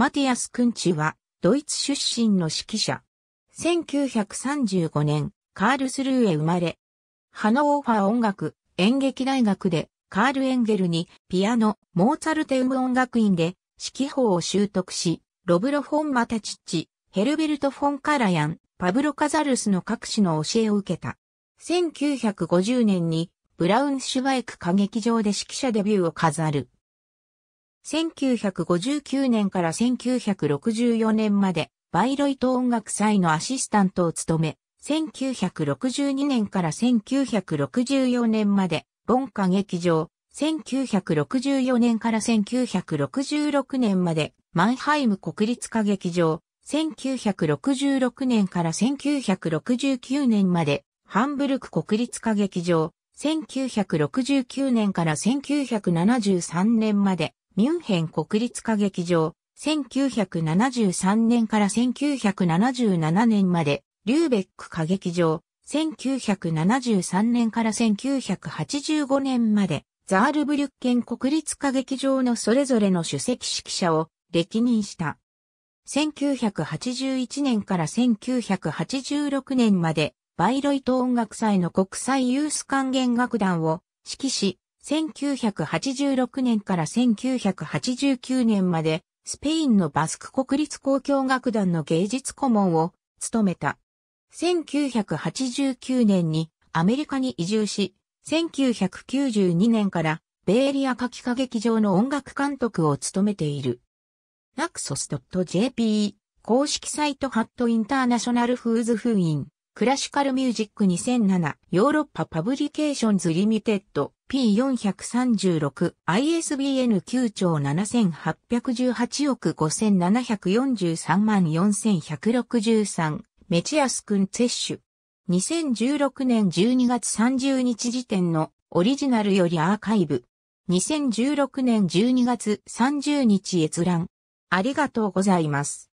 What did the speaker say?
マティアス・クンチは、ドイツ出身の指揮者。1935年、カールスルーへ生まれ、ハノーファー音楽演劇大学でカール・エンゲルにピアノ、モーツァルテウム音楽院で指揮法を習得し、ロブロ・フォン・マタチッチ、ヘルベルト・フォン・カラヤン、パブロ・カザルスの各種の教えを受けた。1950年にブラウンシュワイク歌劇場で指揮者デビューを飾る。1959年から1964年まで、バイロイト音楽祭のアシスタントを務め、1962年から1964年まで、ボンカ劇場、1964年から1966年まで、マンハイム国立歌劇場、1966年から1969年まで、ハンブルク国立歌劇場、1969年から1973年まで、ミュンヘン国立歌劇場、1973年から1977年まで、リューベック歌劇場、1973年から1985年まで、ザールブリュッケン国立歌劇場のそれぞれの主席指揮者を歴任した。1981年から1986年まで、バイロイト音楽祭の国際ユース管弦楽団を指揮し、1986年から1989年まで、スペインのバスク国立交響楽団の芸術顧問を務めた。1989年にアメリカに移住し、1992年からベーリア夏季歌劇場の音楽監督を務めている。naxos.jp 公式サイトハットインターナショナルフーズ封印クラシカルミュージック2007ヨーロッパパブリケーションズリミテッド P436、ISBN 9兆7818億5743万4163、メチアス君摂取。2016年12月30日時点のオリジナルよりアーカイブ。2016年12月30日閲覧。ありがとうございます。